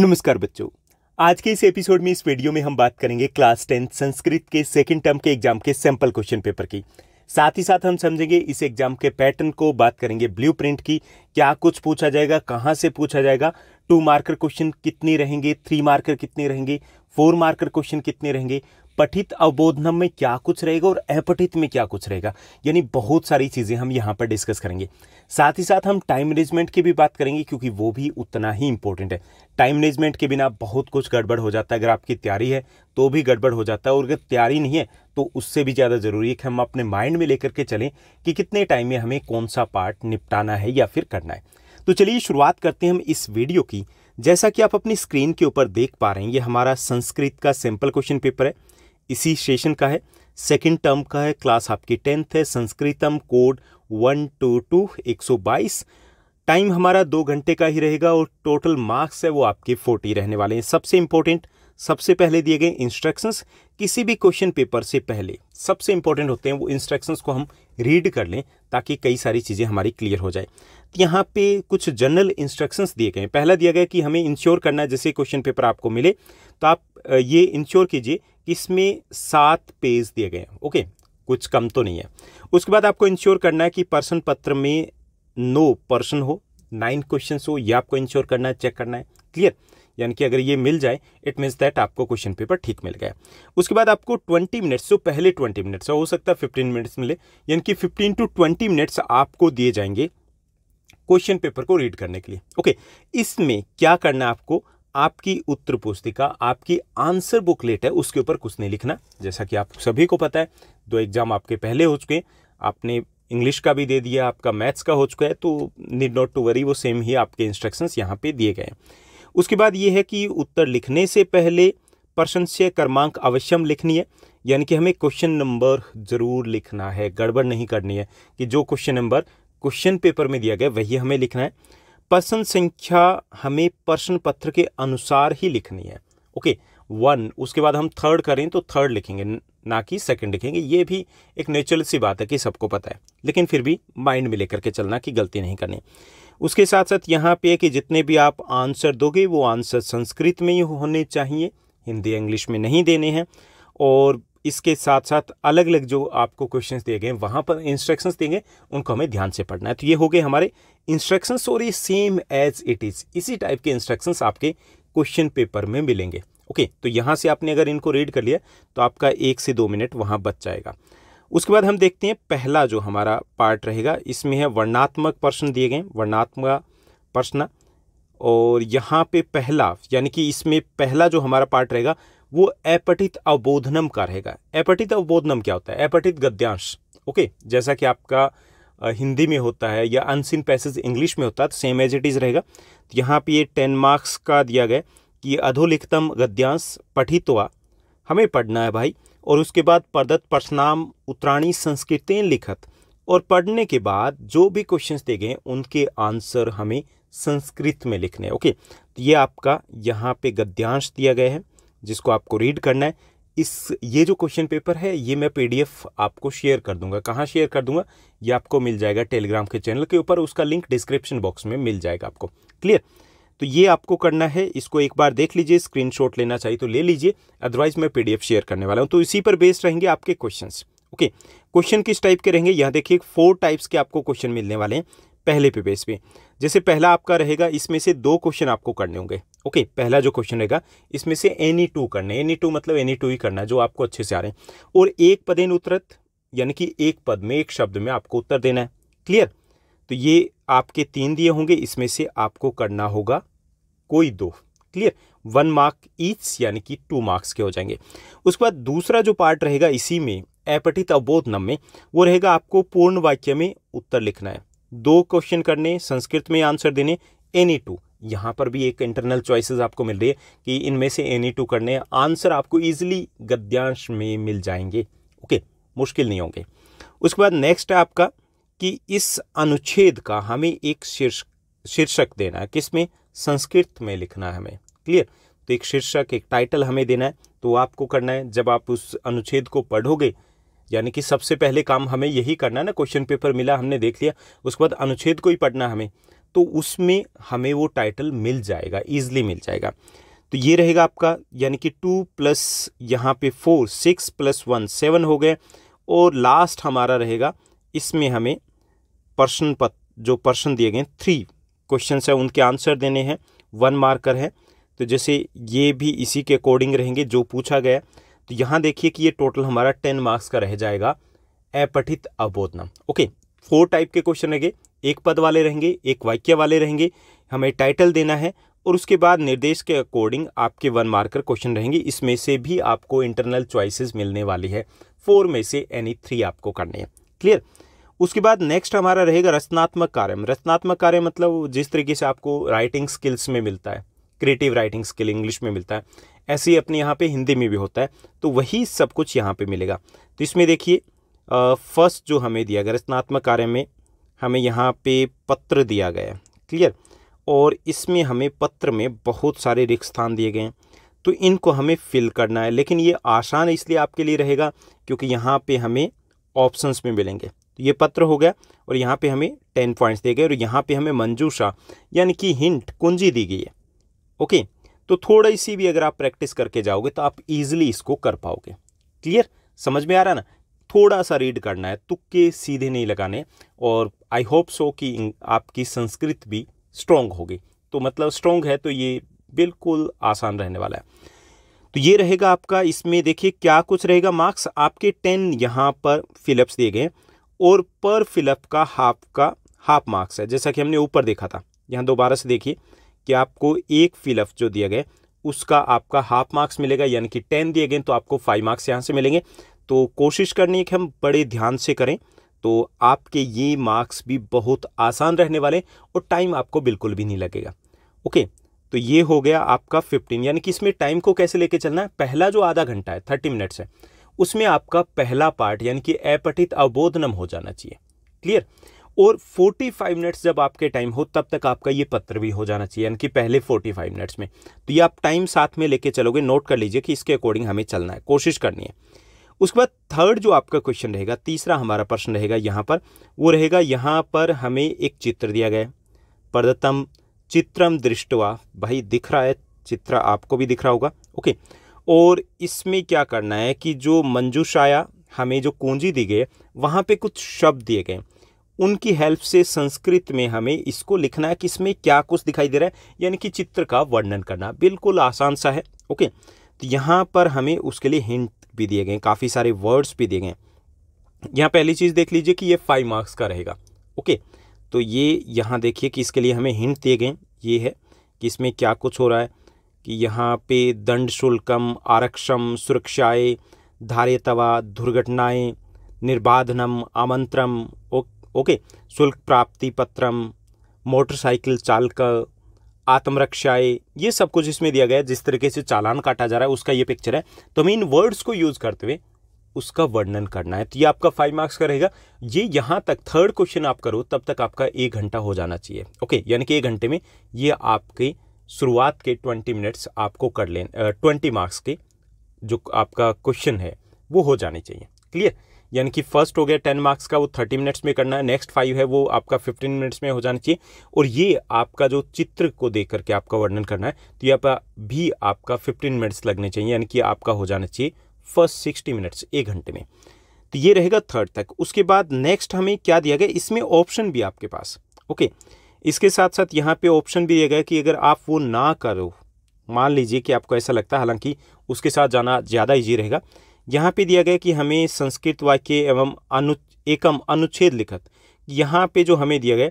नमस्कार बच्चों आज के इस एपिसोड में इस वीडियो में हम बात करेंगे क्लास टेंथ संस्कृत के सेकेंड टर्म के एग्जाम के सैंपल क्वेश्चन पेपर की साथ ही साथ हम समझेंगे इस एग्जाम के पैटर्न को बात करेंगे प्रिंट की क्या कुछ पूछा जाएगा कहाँ से पूछा जाएगा टू मार्कर क्वेश्चन कितने रहेंगे थ्री मार्कर कितने रहेंगे फोर मार्कर क्वेश्चन कितने रहेंगे पठित अवबोधनम में क्या कुछ रहेगा और अपठित में क्या कुछ रहेगा यानी बहुत सारी चीज़ें हम यहाँ पर डिस्कस करेंगे साथ ही साथ हम टाइम मैनेजमेंट की भी बात करेंगे क्योंकि वो भी उतना ही इंपॉर्टेंट है टाइम मैनेजमेंट के बिना बहुत कुछ गड़बड़ हो जाता है अगर आपकी तैयारी है तो भी गड़बड़ हो जाता है और अगर तैयारी नहीं है तो उससे भी ज़्यादा ज़रूरी है कि हम अपने माइंड में लेकर के चलें कि कितने टाइम में हमें कौन सा पार्ट निपटाना है या फिर करना है तो चलिए शुरुआत करते हैं हम इस वीडियो की जैसा कि आप अपनी स्क्रीन के ऊपर देख पा रहे हैं ये हमारा संस्कृत का सिंपल क्वेश्चन पेपर है इसी सेशन का है सेकेंड टर्म का है क्लास आपकी टेंथ है Sanskritam code one two two एक सौ बाईस टाइम हमारा दो घंटे का ही रहेगा और टोटल मार्क्स है वो आपके फोर्टी रहने वाले हैं सबसे इम्पोर्टेंट सबसे पहले दिए गए इंस्ट्रक्शंस किसी भी क्वेश्चन पेपर से पहले सबसे इंपॉर्टेंट होते हैं वो इंस्ट्रक्शंस को हम रीड कर लें ताकि कई सारी चीज़ें हमारी क्लियर हो जाए तो यहाँ पे कुछ जनरल इंस्ट्रक्शंस दिए गए पहला दिया गया कि हमें इंश्योर करना है जैसे क्वेश्चन पेपर आपको मिले तो आप ये इंश्योर कीजिए इसमें सात पेज दिए गए हैं ओके कुछ कम तो नहीं है उसके बाद आपको इंश्योर करना है कि पर्सन पत्र में नो पर्सन हो नाइन क्वेश्चन हो यह आपको इंश्योर करना है चेक करना है क्लियर यानी कि अगर ये मिल जाए इट मीन्स दैट आपको क्वेश्चन पेपर ठीक मिल गया उसके बाद आपको 20 मिनट्स तो पहले 20 मिनट्स हो सकता है 15 मिनट्स मिले यानी कि 15 टू 20 मिनट्स आपको दिए जाएंगे क्वेश्चन पेपर को रीड करने के लिए ओके इसमें क्या करना है आपको आपकी उत्तर पुस्तिका आपकी आंसर बुकलेट है उसके ऊपर कुछ नहीं लिखना जैसा कि आप सभी को पता है दो एग्जाम आपके पहले हो चुके आपने इंग्लिश का भी दे दिया आपका मैथ्स का हो चुका है तो नीड नॉट टू वरी वो सेम ही आपके इंस्ट्रक्शंस यहाँ पे दिए गए हैं उसके बाद ये है कि उत्तर लिखने से पहले प्रशंसय क्रमांक अवश्यम लिखनी है यानी कि हमें क्वेश्चन नंबर ज़रूर लिखना है गड़बड़ नहीं करनी है कि जो क्वेश्चन नंबर क्वेश्चन पेपर में दिया गया वही हमें लिखना है पर्सन संख्या हमें प्रश्न पत्र के अनुसार ही लिखनी है ओके वन उसके बाद हम थर्ड करें तो थर्ड लिखेंगे ना कि सेकंड लिखेंगे ये भी एक नेचुरल सी बात है कि सबको पता है लेकिन फिर भी माइंड में लेकर के चलना कि गलती नहीं करनी उसके साथ साथ यहाँ पे कि जितने भी आप आंसर दोगे वो आंसर संस्कृत में ही होने चाहिए हिंदी इंग्लिश में नहीं देने हैं और इसके साथ साथ अलग अलग जो आपको क्वेश्चंस दिए गए वहाँ पर इंस्ट्रक्शंस देंगे उनको हमें ध्यान से पढ़ना है तो ये हो गए हमारे इंस्ट्रक्शंस और ये सेम एज इट इज़ इसी टाइप के इंस्ट्रक्शंस आपके क्वेश्चन पेपर में मिलेंगे ओके तो यहाँ से आपने अगर इनको रीड कर लिया तो आपका एक से दो मिनट वहाँ बच जाएगा उसके बाद हम देखते हैं पहला जो हमारा पार्ट रहेगा इसमें है वर्णात्मक प्रश्न दिए गए वर्णात्मक प्रश्न और यहाँ पे पहला यानी कि इसमें पहला जो हमारा पार्ट रहेगा वो अपठित अवबोधनम का रहेगा एपटित अवबोधनम क्या होता है अपठित गद्यांश ओके जैसा कि आपका हिंदी में होता है या अनसिन पैसेज इंग्लिश में होता है तो सेम एज इट इज़ रहेगा तो यहाँ पे ये टेन मार्क्स का दिया गया कि अधोलिखतम गद्यांश पठित हुआ हमें पढ़ना है भाई और उसके बाद प्रदत्त प्रश्नाम उत्तराणी संस्कृतें लिखत और पढ़ने के बाद जो भी क्वेश्चंस दे गए उनके आंसर हमें संस्कृत में लिखने ओके तो ये आपका यहाँ पे गद्यांश दिया गया है जिसको आपको रीड करना है इस ये जो क्वेश्चन पेपर है ये मैं पीडीएफ आपको शेयर कर दूंगा कहाँ शेयर कर दूंगा ये आपको मिल जाएगा टेलीग्राम के चैनल के ऊपर उसका लिंक डिस्क्रिप्शन बॉक्स में मिल जाएगा आपको क्लियर तो ये आपको करना है इसको एक बार देख लीजिए स्क्रीनशॉट लेना चाहिए तो ले लीजिए अदरवाइज मैं पीडीएफ शेयर करने वाला हूँ तो इसी पर बेस्ड रहेंगे आपके क्वेश्चन ओके क्वेश्चन किस टाइप के रहेंगे यहाँ देखिए फोर टाइप्स के आपको क्वेश्चन मिलने वाले हैं पहले पे बेस पे जैसे पहला आपका रहेगा इसमें से दो क्वेश्चन आपको करने होंगे ओके okay, पहला जो क्वेश्चन रहेगा इसमें से एनी टू करना है एनी टू मतलब एनी टू ही करना है जो आपको अच्छे से आ रहे हैं और एक पदेन उत्तरत यानी कि एक पद में एक शब्द में आपको उत्तर देना है क्लियर तो ये आपके तीन दिए होंगे इसमें से आपको करना होगा कोई दो क्लियर वन मार्क ईच यानी कि टू मार्क्स के हो जाएंगे उसके बाद दूसरा जो पार्ट रहेगा इसी में एपटित अवबोध नम में वो रहेगा आपको पूर्ण वाक्य में उत्तर लिखना है दो क्वेश्चन करने संस्कृत में आंसर देने एनी टू यहाँ पर भी एक इंटरनल चॉइसेस आपको मिल रही है कि इनमें से एनी टू करने हैं आंसर आपको ईजिली गद्यांश में मिल जाएंगे ओके मुश्किल नहीं होंगे उसके बाद नेक्स्ट है आपका कि इस अनुच्छेद का हमें एक शीर्ष शीर्षक देना है किसमें संस्कृत में लिखना है हमें क्लियर तो एक शीर्षक एक टाइटल हमें देना है तो आपको करना है जब आप उस अनुच्छेद को पढ़ोगे यानी कि सबसे पहले काम हमें यही करना है ना क्वेश्चन पेपर मिला हमने देख लिया उसके बाद अनुच्छेद को ही पढ़ना हमें तो उसमें हमें वो टाइटल मिल जाएगा ईजिली मिल जाएगा तो ये रहेगा आपका यानी कि टू प्लस यहाँ पे four six plus one seven हो गए और लास्ट हमारा रहेगा इसमें हमें पर्सन पत जो पर्सन दिए गए थ्री क्वेश्चन है उनके आंसर देने हैं वन मार्कर है तो जैसे ये भी इसी के अकॉर्डिंग रहेंगे जो पूछा गया तो यहाँ देखिए कि ये टोटल हमारा टेन मार्क्स का रह जाएगा अपठित अबोधना ओके फोर टाइप के क्वेश्चन रहेंगे एक पद वाले रहेंगे एक वाक्य वाले रहेंगे हमें टाइटल देना है और उसके बाद निर्देश के अकॉर्डिंग आपके वन मार्कर क्वेश्चन रहेंगे इसमें से भी आपको इंटरनल चॉइसेस मिलने वाली है फोर में से एनी थ्री आपको करने हैं क्लियर उसके बाद नेक्स्ट हमारा रहेगा रचनात्मक कार्य रचनात्मक कार्य मतलब जिस तरीके से आपको राइटिंग स्किल्स में मिलता है क्रिएटिव राइटिंग स्किल इंग्लिश में मिलता है ऐसे ही अपने यहाँ पे हिंदी में भी होता है तो वही सब कुछ यहाँ पे मिलेगा तो इसमें देखिए फर्स्ट जो हमें दिया गया रचनात्मक कार्य में हमें यहाँ पे पत्र दिया गया है क्लियर और इसमें हमें पत्र में बहुत सारे रिक्त स्थान दिए गए हैं तो इनको हमें फिल करना है लेकिन ये आसान इसलिए आपके लिए रहेगा क्योंकि यहाँ पे हमें ऑप्शंस में मिलेंगे तो ये पत्र हो गया और यहाँ पे हमें टेन पॉइंट्स दिए गए और यहाँ पे हमें मंजूषा यानी कि हिंट कुंजी दी गई है ओके तो थोड़ी सी भी अगर आप प्रैक्टिस करके जाओगे तो आप ईजिली इसको कर पाओगे क्लियर समझ में आ रहा ना थोड़ा सा रीड करना है तुक्के सीधे नहीं लगाने और आई होप सो कि आपकी संस्कृत भी स्ट्रोंग होगी तो मतलब स्ट्रोंग है तो ये बिल्कुल आसान रहने वाला है तो ये रहेगा आपका इसमें देखिए क्या कुछ रहेगा मार्क्स आपके टेन यहाँ पर फिलअप्स दिए गए और पर फिलअप का हाफ का हाफ मार्क्स है जैसा कि हमने ऊपर देखा था यहाँ दोबारा से देखिए कि आपको एक फिलअप जो दिया गया उसका आपका हाफ मार्क्स मिलेगा यानी कि टेन दिए गए तो आपको फाइव मार्क्स यहाँ से मिलेंगे तो कोशिश करनी है कि हम बड़े ध्यान से करें तो आपके ये मार्क्स भी बहुत आसान रहने वाले और टाइम आपको बिल्कुल भी नहीं लगेगा ओके तो ये हो गया आपका फिफ्टीन यानी कि इसमें टाइम को कैसे लेके चलना है पहला जो आधा घंटा है थर्टी मिनट्स है उसमें आपका पहला पार्ट यानी कि अपठित अवबोधनम हो जाना चाहिए क्लियर और 45 मिनट्स जब आपके टाइम हो तब तक आपका ये पत्र भी हो जाना चाहिए यानी कि पहले 45 मिनट्स में तो ये आप टाइम साथ में लेके चलोगे नोट कर लीजिए कि इसके अकॉर्डिंग हमें चलना है कोशिश करनी है उसके बाद थर्ड जो आपका क्वेश्चन रहेगा तीसरा हमारा प्रश्न रहेगा यहाँ पर वो रहेगा यहाँ पर हमें एक चित्र दिया गया प्रदत्तम चित्रम दृष्टवा भाई दिख रहा है चित्र आपको भी दिख रहा होगा ओके और इसमें क्या करना है कि जो मंजूषाया हमें जो कुंजी दी गई वहाँ पर कुछ शब्द दिए गए उनकी हेल्प से संस्कृत में हमें इसको लिखना है कि इसमें क्या कुछ दिखाई दे रहा है यानी कि चित्र का वर्णन करना बिल्कुल आसान सा है ओके तो यहाँ पर हमें उसके लिए हिंट भी दिए गए काफ़ी सारे वर्ड्स भी दिए गए यहाँ पहली चीज़ देख लीजिए कि ये फाइव मार्क्स का रहेगा ओके तो ये यहाँ देखिए कि इसके लिए हमें हिंट दिए गए ये है कि इसमें क्या कुछ हो रहा है कि यहाँ पे दंड शुल्कम आरक्षम सुरक्षाएँ धार्यतवा दुर्घटनाएँ निर्बाधनम आमंत्रम ओके शुल्क प्राप्ति पत्रम मोटरसाइकिल चालक आत्मरक्षाए ये सब कुछ इसमें दिया गया है जिस तरीके से चालान काटा जा रहा है उसका ये पिक्चर है तो हमें इन वर्ड्स को यूज़ करते हुए उसका वर्णन करना है तो ये आपका फाइव मार्क्स का रहेगा ये यहाँ तक थर्ड क्वेश्चन आप करो तब तक आपका एक घंटा हो जाना चाहिए ओके यानी कि एक घंटे में ये आपके शुरुआत के ट्वेंटी मिनट्स आपको कर ले ट्वेंटी मार्क्स के जो आपका क्वेश्चन है वो हो जाने चाहिए क्लियर यानी कि फर्स्ट हो गया टेन मार्क्स का वो थर्टी मिनट्स में करना है नेक्स्ट फाइव है वो आपका फिफ्टीन मिनट्स में हो जाना चाहिए और ये आपका जो चित्र को देख करके आपका वर्णन करना है तो यहाँ पर भी आपका फिफ्टीन मिनट्स लगने चाहिए यानी कि आपका हो जाना चाहिए फर्स्ट सिक्सटी मिनट्स एक घंटे में तो ये रहेगा थर्ड तक उसके बाद नेक्स्ट हमें क्या दिया गया इसमें ऑप्शन भी आपके पास ओके इसके साथ साथ यहाँ पे ऑप्शन भी दिया गया कि अगर आप वो ना करो मान लीजिए कि आपको ऐसा लगता है हालांकि उसके साथ जाना ज़्यादा ईजी रहेगा यहाँ पे दिया गया कि हमें संस्कृत वाक्य एवं अनु एकम अनुच्छेद लिखत यहाँ पे जो हमें दिया गया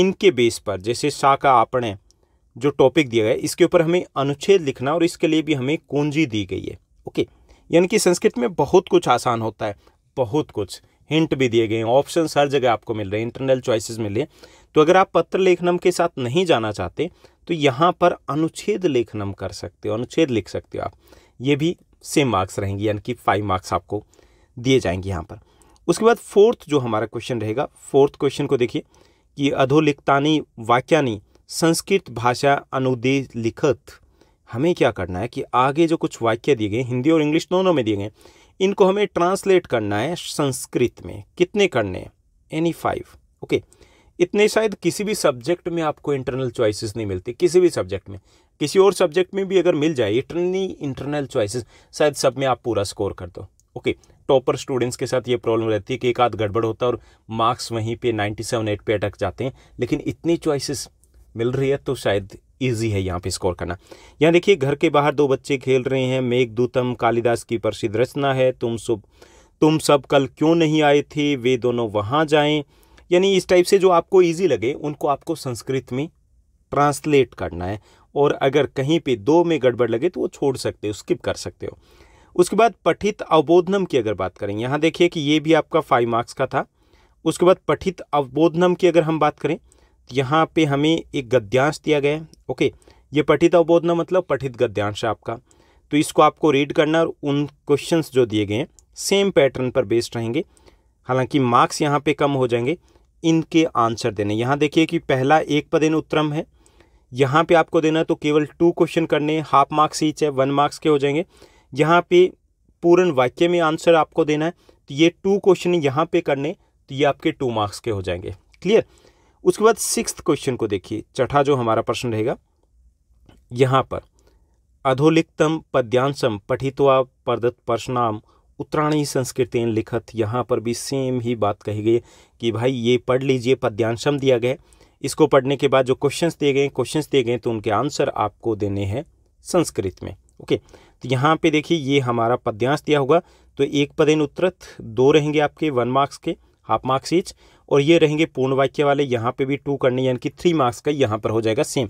इनके बेस पर जैसे शाह का आपणे जो टॉपिक दिया गया इसके ऊपर हमें अनुच्छेद लिखना और इसके लिए भी हमें कुंजी दी गई है ओके यानी कि संस्कृत में बहुत कुछ आसान होता है बहुत कुछ हिंट भी दिए गए हैं ऑप्शन हर जगह आपको मिल रहे हैं इंटरनल चॉइसिस मिल रहे हैं तो अगर आप पत्र लेखनम के साथ नहीं जाना चाहते तो यहाँ पर अनुच्छेद लेखनम कर सकते हो अनुच्छेद लिख सकते हो आप ये भी सेम मार्क्स रहेंगे यानी कि फाइव मार्क्स आपको दिए जाएंगे यहाँ पर उसके बाद फोर्थ जो हमारा क्वेश्चन रहेगा फोर्थ क्वेश्चन को देखिए कि अधोलिखतानी वाक्यानी संस्कृत भाषा अनुदेश लिखत हमें क्या करना है कि आगे जो कुछ वाक्य दिए गए हिंदी और इंग्लिश दोनों में दिए गए इनको हमें ट्रांसलेट करना है संस्कृत में कितने करने हैं एनी फाइव ओके इतने शायद किसी भी सब्जेक्ट में आपको इंटरनल चॉइसेस नहीं मिलती किसी भी सब्जेक्ट में किसी और सब्जेक्ट में भी अगर मिल जाए इटर्नली इंटरनल चॉइसेस शायद सब में आप पूरा स्कोर कर दो ओके टॉपर स्टूडेंट्स के साथ ये प्रॉब्लम रहती है कि एक आध गड़बड़ होता है और मार्क्स वहीं पे 97 एट पे अटक जाते हैं लेकिन इतनी चॉइसेस मिल रही है तो शायद ईजी है यहाँ पे स्कोर करना यहाँ देखिए घर के बाहर दो बच्चे खेल रहे हैं मेघ दूतम कालिदास की प्रसिद्ध रचना है तुम सब तुम सब कल क्यों नहीं आए थे वे दोनों वहाँ जाएँ यानी इस टाइप से जो आपको ईजी लगे उनको आपको संस्कृत में ट्रांसलेट करना है और अगर कहीं पे दो में गड़बड़ लगे तो वो छोड़ सकते हो स्किप कर सकते हो उसके बाद पठित अवबोधनम की अगर बात करें यहाँ देखिए कि ये भी आपका फाइव मार्क्स का था उसके बाद पठित अवबोधनम की अगर हम बात करें तो यहाँ पे हमें एक गद्यांश दिया गया है ओके ये पठित अवबोधनम मतलब पठित गद्यांश आपका तो इसको आपको रीड करना और उन क्वेश्चन जो दिए गए हैं सेम पैटर्न पर बेस्ड रहेंगे हालांकि मार्क्स यहाँ पे कम हो जाएंगे इनके आंसर देने यहाँ देखिए कि पहला एक पदेन उत्तरम है यहाँ पे आपको देना है तो केवल टू क्वेश्चन करने हाफ मार्क्स ईच है वन मार्क्स के हो जाएंगे यहाँ पे पूर्ण वाक्य में आंसर आपको देना है तो ये टू क्वेश्चन यहाँ पे करने तो ये आपके टू मार्क्स के हो जाएंगे क्लियर उसके बाद सिक्स क्वेश्चन को देखिए चौथा जो हमारा प्रश्न रहेगा यहाँ पर अधोलिखतम पद्यांशम पठित्वा परदत्त प्रश्नाम उत्तराणी संस्कृत लिखत यहाँ पर भी सेम ही बात कही गई कि भाई ये पढ़ लीजिए पद्यांशम दिया गया इसको पढ़ने के बाद जो क्वेश्चन दिए गए क्वेश्चन दिए गए तो उनके आंसर आपको देने हैं संस्कृत में ओके तो यहाँ पे देखिए ये हमारा पद्यांश दिया होगा तो एक पदेन उत्तरथ दो रहेंगे आपके वन मार्क्स के हाफ मार्क्स ईच और ये रहेंगे पूर्ण वाक्य वाले यहाँ पे भी टू करने यानी कि थ्री मार्क्स का यहाँ पर हो जाएगा सेम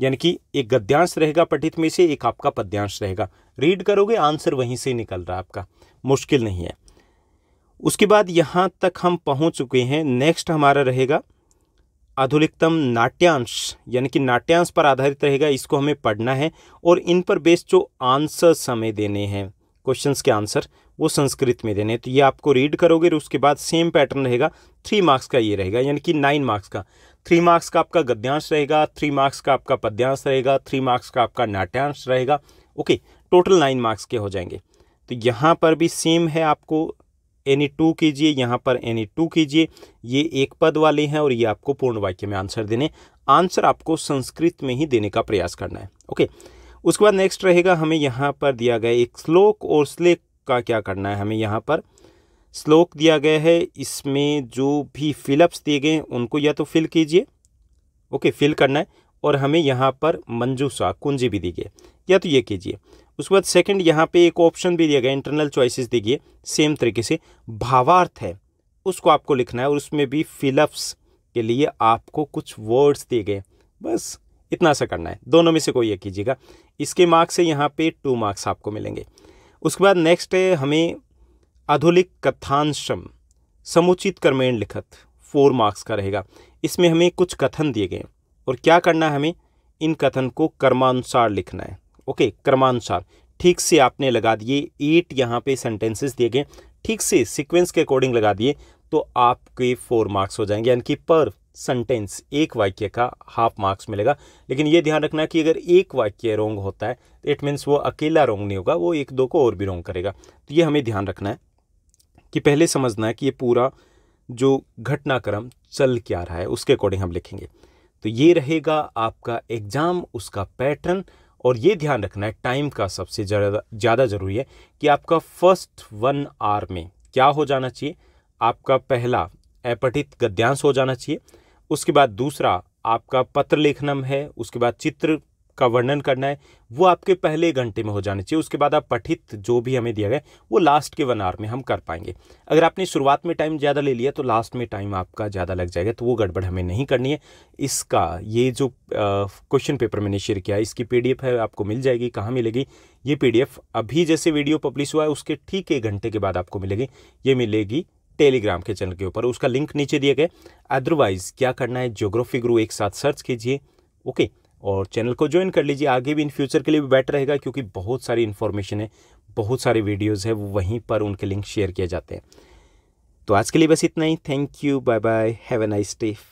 यानी कि एक गद्यांश रहेगा पठित में से एक आपका पद्यांश रहेगा रीड करोगे आंसर वहीं से निकल रहा है आपका मुश्किल नहीं है उसके बाद यहाँ तक हम पहुँच चुके हैं नेक्स्ट हमारा रहेगा आधुनिकतम नाट्यांश यानी कि नाट्यांश पर आधारित रहेगा इसको हमें पढ़ना है और इन पर बेस्ड जो आंसर्स हमें देने हैं क्वेश्चंस के आंसर वो संस्कृत में देने हैं तो ये आपको रीड करोगे और उसके बाद सेम पैटर्न रहेगा थ्री मार्क्स का ये रहेगा यानी कि नाइन मार्क्स का थ्री मार्क्स का आपका गद्यांश रहेगा थ्री मार्क्स का आपका पद्यांश रहेगा थ्री मार्क्स का आपका नाट्यांश रहेगा ओके टोटल नाइन मार्क्स के हो जाएंगे तो यहाँ पर भी सेम है आपको एनी टू कीजिए यहाँ पर एनी टू कीजिए ये एक पद वाले हैं और ये आपको पूर्ण वाक्य में आंसर देने आंसर आपको संस्कृत में ही देने का प्रयास करना है ओके उसके बाद नेक्स्ट रहेगा हमें यहाँ पर दिया गया एक श्लोक और श्लेक का क्या करना है हमें यहाँ पर श्लोक दिया गया है इसमें जो भी फिलअप्स दिए गए उनको या तो फिल कीजिए ओके फिल करना है और हमें यहाँ पर मंजूसा कुंजी भी दी गई या तो ये कीजिए उसके बाद सेकंड यहाँ पे एक ऑप्शन भी दिया गया इंटरनल चॉइसेस देखिए सेम तरीके से भावार्थ है उसको आपको लिखना है और उसमें भी फिलअप्स के लिए आपको कुछ वर्ड्स दिए गए बस इतना सा करना है दोनों में से कोई एक कीजिएगा इसके मार्क्स से यहाँ पे टू मार्क्स आपको मिलेंगे उसके बाद नेक्स्ट है हमें आधुनिक कथांशम समुचित कर्मेण लिखत फोर मार्क्स का रहेगा इसमें हमें कुछ कथन दिए गए और क्या करना है हमें इन कथन को कर्मानुसार लिखना है ओके क्रमानुसार ठीक से आपने लगा दिए एट यहाँ पे सेंटेंसेस दिए गए ठीक से सीक्वेंस के अकॉर्डिंग लगा दिए तो आपके फोर मार्क्स हो जाएंगे यानी कि पर सेंटेंस एक वाक्य का हाफ मार्क्स मिलेगा लेकिन ये ध्यान रखना कि अगर एक वाक्य रोंग होता है तो इट मीन्स वो अकेला रोंग नहीं होगा वो एक दो को और भी रोंग करेगा तो ये हमें ध्यान रखना है कि पहले समझना है कि ये पूरा जो घटनाक्रम चल क्या रहा है उसके अकॉर्डिंग हम लिखेंगे तो ये रहेगा आपका एग्ज़ाम उसका पैटर्न और ये ध्यान रखना है टाइम का सबसे ज़्यादा ज़्यादा ज़रूरी है कि आपका फर्स्ट वन आर में क्या हो जाना चाहिए आपका पहला अपठित गद्यांश हो जाना चाहिए उसके बाद दूसरा आपका पत्र लेखनम है उसके बाद चित्र का वर्णन करना है वो आपके पहले घंटे में हो जाना चाहिए उसके बाद आप पठित जो भी हमें दिया गया वो लास्ट के वन आवर में हम कर पाएंगे अगर आपने शुरुआत में टाइम ज़्यादा ले लिया तो लास्ट में टाइम आपका ज़्यादा लग जाएगा तो वो गड़बड़ हमें नहीं करनी है इसका ये जो क्वेश्चन पेपर मैंने शेयर किया इसकी पी है आपको मिल जाएगी कहाँ मिलेगी ये पी अभी जैसे वीडियो पब्लिश हुआ है उसके ठीक एक घंटे के बाद आपको मिलेगी ये मिलेगी टेलीग्राम के चैनल के ऊपर उसका लिंक नीचे दिया गया अदरवाइज़ क्या करना है ज्योग्राफी गुरु एक साथ सर्च कीजिए ओके okay. और चैनल को ज्वाइन कर लीजिए आगे भी इन फ्यूचर के लिए भी बेटर रहेगा क्योंकि बहुत सारी इन्फॉर्मेशन है बहुत सारे वीडियोज़ है वहीं पर उनके लिंक शेयर किए जाते हैं तो आज के लिए बस इतना ही thank you bye bye have a nice day